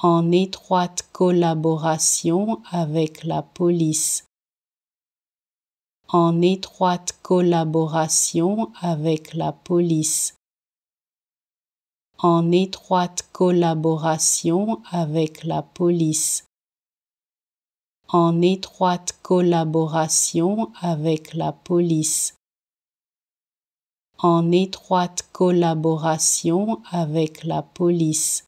en étroite collaboration avec la police en étroite collaboration avec la police en étroite collaboration avec la police en étroite collaboration avec la police en étroite collaboration avec la police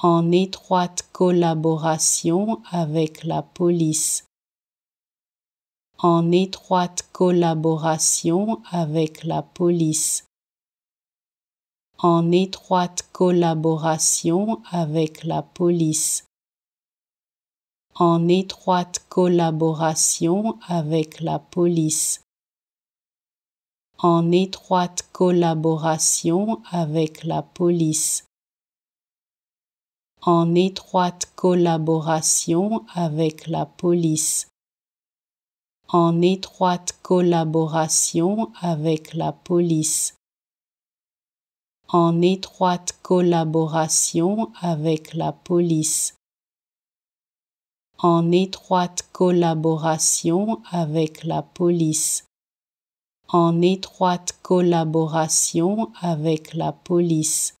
en étroite collaboration avec la police en étroite collaboration avec la police en étroite collaboration avec la police en étroite collaboration avec la police en étroite collaboration avec la police en étroite collaboration avec la police en étroite collaboration avec la police en étroite collaboration avec la police en étroite collaboration avec la police en étroite collaboration avec la police